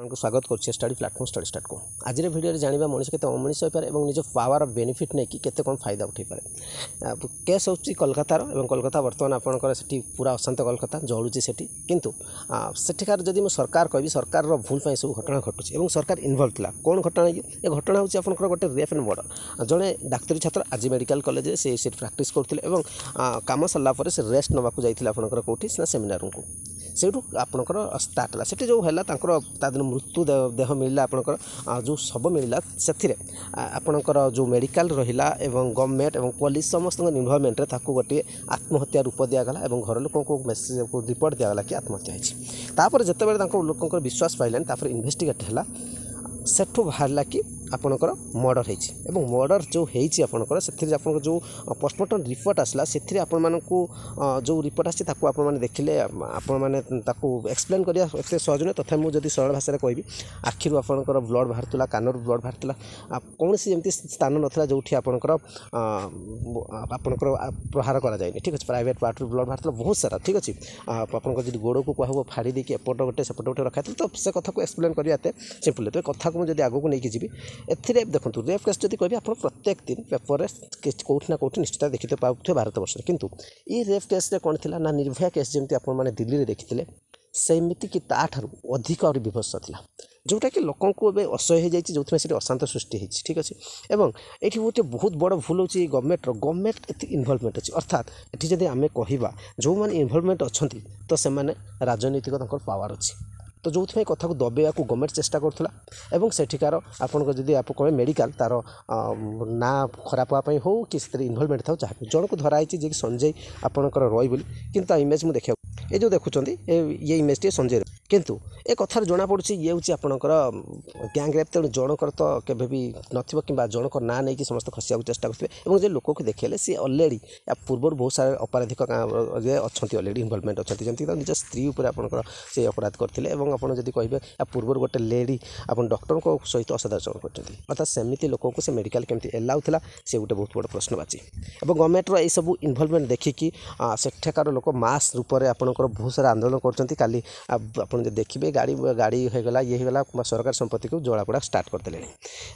আপনার স্বাগত করছি স্টাডি প্লাটফর্ম স্টাডি স্টার্ট আজর ভিডিওরে জাঁয়া মানুষ কেতে অমনীষ হয়ে পড়ে এবং নিজ পাওয়ার বেনিফিট নেই কেতে কম ফায়দা উঠাই পড়ে কেস হচ্ছে কলকাতার এবং কলকাতা বর্তমান আপনার সেটি পুরা অশান্ত কলকাতা জলুছি সেটি কিন্তু সেঠিকার যদি মু সরকার কবি সরকারের ভুল পাই সব ঘটনা ঘটুছে এবং সরকার ইনভলভ লা কোণ ঘটনা এ ঘটনা হচ্ছে আপনার গোটে রেফ এন্ড মর্ডর জনে ডাক্তারী ছাত্র আজ মেডিকাল কলেজে সে সেটি প্রাকটিস করুলে এবং কাম সরলা পরে সে রেস্ট নেওয়া যাই আপনার কোটি না সেমিনারকে ସେଇଠୁ ଆପଣଙ୍କର ଷ୍ଟାର୍ଟ ହେଲା ସେଠି ଯେଉଁ ହେଲା ତାଙ୍କର ତା ଦିନ ମୃତ୍ୟୁ ଦେହ ମିଳିଲା ଆପଣଙ୍କର ଯେଉଁ ଶବ ମିଳିଲା ସେଥିରେ ଆପଣଙ୍କର ଯେଉଁ ମେଡ଼ିକାଲ ରହିଲା ଏବଂ ଗଭର୍ଣ୍ଣମେଣ୍ଟ ଏବଂ ପୋଲିସ ସମସ୍ତଙ୍କ ଇନଭଲ୍ଭମେଣ୍ଟରେ ତାକୁ ଗୋଟିଏ ଆତ୍ମହତ୍ୟା ରୂପ ଦିଆଗଲା ଏବଂ ଘର ଲୋକଙ୍କୁ ମେସେଜ ରିପୋର୍ଟ ଦିଆଗଲା କି ଆତ୍ମହତ୍ୟା ହୋଇଛି ତାପରେ ଯେତେବେଳେ ତାଙ୍କ ଲୋକଙ୍କର ବିଶ୍ୱାସ ପାଇଲାନି ତାପରେ ଇନଭେଷ୍ଟିଗେଟ୍ ହେଲା ସେଠୁ ବାହାରିଲା କି ଆପଣଙ୍କର ମର୍ଡ଼ର ହେଇଛି ଏବଂ ମର୍ଡ଼ର ଯେଉଁ ହେଇଛି ଆପଣଙ୍କର ସେଥିରେ ଆପଣଙ୍କର ଯେଉଁ ପୋଷ୍ଟମର୍ଟମ୍ ରିପୋର୍ଟ ଆସିଲା ସେଥିରେ ଆପଣମାନଙ୍କୁ ଯେଉଁ ରିପୋର୍ଟ ଆସିଛି ତାକୁ ଆପଣମାନେ ଦେଖିଲେ ଆପଣମାନେ ତାକୁ ଏକ୍ସପ୍ଲେନ୍ କରିବା ଏତେ ସହଜ ନୁହେଁ ତଥାପି ମୁଁ ଯଦି ସରଳ ଭାଷାରେ କହିବି ଆଖିରୁ ଆପଣଙ୍କର ବ୍ଲଡ଼୍ ବାହାରୁଥିଲା କାନରୁ ବ୍ଲଡ଼୍ ବାହାରୁଥିଲା କୌଣସି ଯେମିତି ସ୍ଥାନ ନଥିଲା ଯେଉଁଠି ଆପଣଙ୍କର ଆପଣଙ୍କର ପ୍ରହାର କରାଯାଇନି ଠିକ୍ ଅଛି ପ୍ରାଇଭେଟ୍ ପାର୍ଟରୁ ବ୍ଲଡ଼୍ ବାହାରୁଥିଲା ବହୁତ ସାରା ଠିକ୍ ଅଛି ଆପଣଙ୍କ ଯଦି ଗୋଡ଼କୁ କୁହା ହେବ ଫାଡ଼ି ଦେଇକି ଏପଟ ଗୋଟେ ସେପଟ ଗୋଟେ ରଖାଯାଇଥିଲା ତ ସେ କଥାକୁ ଏକ୍ସପ୍ଲେନ୍ କରିବା ଏତେ ସିମ୍ପଲ୍ ତେବେ କଥାକୁ ମୁଁ ଯଦି ଆଗକୁ ନେଇକି ଯିବି ଏଥିରେ ଦେଖନ୍ତୁ ରେପ୍ କେସ୍ ଯଦି କହିବି ଆପଣ ପ୍ରତ୍ୟେକ ଦିନ ପେପରରେ କେଉଁଠି ନା କେଉଁଠି ନିଶ୍ଚିତ ଦେଖିତେ ପାଉଥିବେ ଭାରତବର୍ଷରେ କିନ୍ତୁ ଏ ରେପ୍ କେସ୍ରେ କ'ଣ ଥିଲା ନା ନିର୍ଭୟା କେସ୍ ଯେମିତି ଆପଣମାନେ ଦିଲ୍ଲୀରେ ଦେଖିଥିଲେ ସେମିତିକି ତା'ଠାରୁ ଅଧିକ ଆହୁରି ବିଭତ୍ସ ଥିଲା ଯେଉଁଟାକି ଲୋକଙ୍କୁ ଏବେ ଅସହ୍ୟ ହୋଇଯାଇଛି ଯେଉଁଥିପାଇଁ ସେଠି ଅଶାନ୍ତ ସୃଷ୍ଟି ହୋଇଛି ଠିକ୍ ଅଛି ଏବଂ ଏଠି ଗୋଟେ ବହୁତ ବଡ଼ ଭୁଲ ହେଉଛି ଗଭର୍ଣ୍ଣମେଣ୍ଟର ଗଭର୍ଣ୍ଣମେଣ୍ଟ ଏଠି ଇନଭଲ୍ଭମେଣ୍ଟ ଅଛି ଅର୍ଥାତ୍ ଏଠି ଯଦି ଆମେ କହିବା ଯେଉଁମାନେ ଇନଭଲ୍ଭମେଣ୍ଟ ଅଛନ୍ତି ତ ସେମାନେ ରାଜନୈତିକ ତାଙ୍କର ପାୱାର ଅଛି ତ ଯେଉଁଥିପାଇଁ କଥାକୁ ଦବାଇବାକୁ ଗଭର୍ଣ୍ଣମେଣ୍ଟ ଚେଷ୍ଟା କରୁଥିଲା ଏବଂ ସେଠିକାର ଆପଣଙ୍କ ଯଦି ଆପଣ ମେଡ଼ିକାଲ ତା'ର ନାଁ ଖରାପ ହେବା ପାଇଁ ହେଉ କି ସେଥିରେ ଇନଭଲଭମେଣ୍ଟ ଥାଉ ଯାହା ଜଣକୁ ଧରା ହେଇଛି ଯିଏକି ସଞ୍ଜୟ ଆପଣଙ୍କର ରୟ ବୋଲି କିନ୍ତୁ ତା ଇମେଜ୍ ମୁଁ ଦେଖିବାକୁ ଏ ଯେଉଁ ଦେଖୁଛନ୍ତି ଇଏ ଇମେଜ୍ଟି ସଞ୍ଜୟ କିନ୍ତୁ ଏ କଥାରୁ ଜଣାପଡ଼ୁଛି ଇଏ ହେଉଛି ଆପଣଙ୍କର ଗ୍ୟାଙ୍ଗ୍ ରେପ୍ ତେଣୁ ଜଣଙ୍କର ତ କେବେ ବି ନଥିବ କିମ୍ବା ଜଣଙ୍କ ନାଁ ନେଇକି ସମସ୍ତେ ଖସିବାକୁ ଚେଷ୍ଟା କରୁଥିବେ ଏବଂ ଯେ ଲୋକକୁ ଦେଖେଇଲେ ସିଏ ଅଲରେଡ଼ି ୟା ପୂର୍ବରୁ ବହୁତ ସାରା ଅପରାଧିକ ରେ ଅଛନ୍ତି ଅଲରେଡ଼ି ଇନଭଲ୍ଭମେଣ୍ଟ ଅଛନ୍ତି ଯେମିତିକି ନିଜ ସ୍ତ୍ରୀ ଉପରେ ଆପଣଙ୍କର ସେ ଅପରାଧ କରିଥିଲେ ଏବଂ ଆପଣ ଯଦି କହିବେ ୟା ପୂର୍ବରୁ ଗୋଟେ ଲେଡ଼ି ଆପଣ ଡକ୍ଟରଙ୍କ ସହିତ ଅସଦାଚରଣ କରିଛନ୍ତି ଅର୍ଥାৎ ସେମିତି ଲୋକଙ୍କୁ ସେ ମେଡ଼ିକାଲ କେମିତି ଏଲାଉ ଥିଲା ସେ ଗୋଟେ ବହୁତ ବଡ଼ ପ୍ରଶ୍ନବାଚୀ ଏବଂ ଗଭର୍ଣ୍ଣମେଣ୍ଟର ଏହିସବୁ ଇନଭଲ୍ଭମେଣ୍ଟ ଦେଖିକି ସେଠାକାର ଲୋକ ମାସ୍ ରୂପରେ ଆପଣଙ୍କର ଲୋକର ବହୁତ ସାରା ଆନ୍ଦୋଳନ କରୁଛନ୍ତି କାଲି ଆପଣ ଯଦି ଦେଖିବେ ଗାଡ଼ି ଗାଡ଼ି ହୋଇଗଲା ଇଏ ହୋଇଗଲା ସରକାର ସମ୍ପତ୍ତିକୁ ଜଳାପୋଡ଼ା ଷ୍ଟାର୍ଟ କରିଦେଲେଣି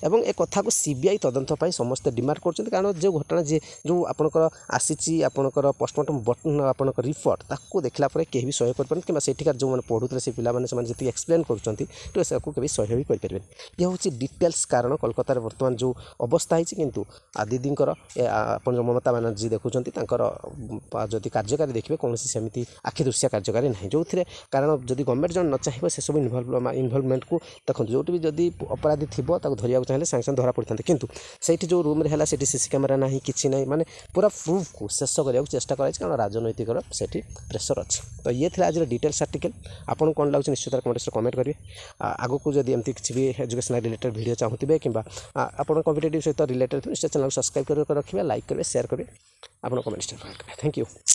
ଏବଂ ଏ କଥାକୁ ସି ବି ଆଇ ତଦନ୍ତ ପାଇଁ ସମସ୍ତେ ଡିମାଣ୍ଡ କରୁଛନ୍ତି କାରଣ ଯେଉଁ ଘଟଣା ଯିଏ ଯେଉଁ ଆପଣଙ୍କର ଆସିଛି ଆପଣଙ୍କର ପୋଷ୍ଟମର୍ଟମ୍ ଆପଣଙ୍କ ରିପୋର୍ଟ ତାକୁ ଦେଖିଲା ପରେ କେହି ବି ସହ୍ୟ କରିପାରନ୍ତି କିମ୍ବା ସେଠିକାର ଯେଉଁମାନେ ପଢ଼ୁଥିଲେ ସେ ପିଲାମାନେ ସେମାନେ ଯେତିକି ଏକ୍ସପ୍ଲେନ୍ କରୁଛନ୍ତି ତ ସେକୁ କେବେ ସହ୍ୟ ବି କରିପାରିବେନି ଇଏ ହେଉଛି ଡିଟେଲ୍ସ କାରଣ କଲକାତାରେ ବର୍ତ୍ତମାନ ଯେଉଁ ଅବସ୍ଥା ହେଇଛି କିନ୍ତୁ ଦିଦିଙ୍କର ଆପଣ ଯେଉଁ ମମତା ବାନାର୍ଜୀ ଦେଖୁଛନ୍ତି ତାଙ୍କର ଯଦି କାର୍ଯ୍ୟକାରୀ ଦେଖିବେ କୌଣସି ସେମିତି ଆଖି ଦୃଶ୍ୟ କାର୍ଯ୍ୟକାରୀ ନାହିଁ ଯେଉଁଥିରେ କାରଣ ଯଦି ଗଭର୍ଣ୍ଣମେଣ୍ଟ ଜଣେ ନ ଚାହିଁବ ସେସବୁ ଇନଭଲ୍ଭମେଣ୍ଟକୁ ଦେଖନ୍ତୁ ଯେଉଁଠି ବି ଯଦି ଅପରାଧୀ ଥିବ ତାକୁ ଧରିବାକୁ ଚାହିଁଲେ ସାଙ୍ଗେ ସାଙ୍ଗେ ଧରା ପଡ଼ିଥାନ୍ତି କିନ୍ତୁ ସେଇଠି ଯେଉଁ ରୁମ୍ରେ ହେଲା ସେଠି ସିସି କ୍ୟାମେରା ନାହିଁ କିଛି ନାହିଁ ମାନେ ପୁରା ପ୍ରୁଫ୍କୁ ଶେଷ କରିବାକୁ ଚେଷ୍ଟା କରାଯାଇଛି କାରଣ ରାଜନୈତିକର ସେଠି ପ୍ରେସର ଅଛି ତ ଇଏ ଥିଲା ଆଜିର ଡିଟେଲ୍ସ ଆର୍ଟିକେଲ୍ ଆପଣଙ୍କୁ କ'ଣ ଲାଗୁଛି ନିଶ୍ଚିତ କମେଣ୍ଟରେ କମେଣ୍ଟ କରିବେ ଆଗକୁ ଯଦି ଏମିତି କିଛି ବି ଏଜୁକେସନାଲ୍ ରିଲେଟେଡ୍ ଭିଡ଼ିଓ ଚାହୁଁଥିବେ କିମ୍ବା ଆପଣ କମ୍ପିଟେଟିଭ୍ ସହିତ ରିଲେଟେଡ୍ ନିଶ୍ଚୟ ଚ୍ୟାନେଲ୍କୁ ସବସ୍କ୍ରାଇବ୍ କରିକି ରଖିବେ ଲାଇକ୍ କରିବେ ସେୟାର କରିବେ ଆପଣ କମେଣ୍ଟ ଥ୍ୟାଙ୍କ ୟୁ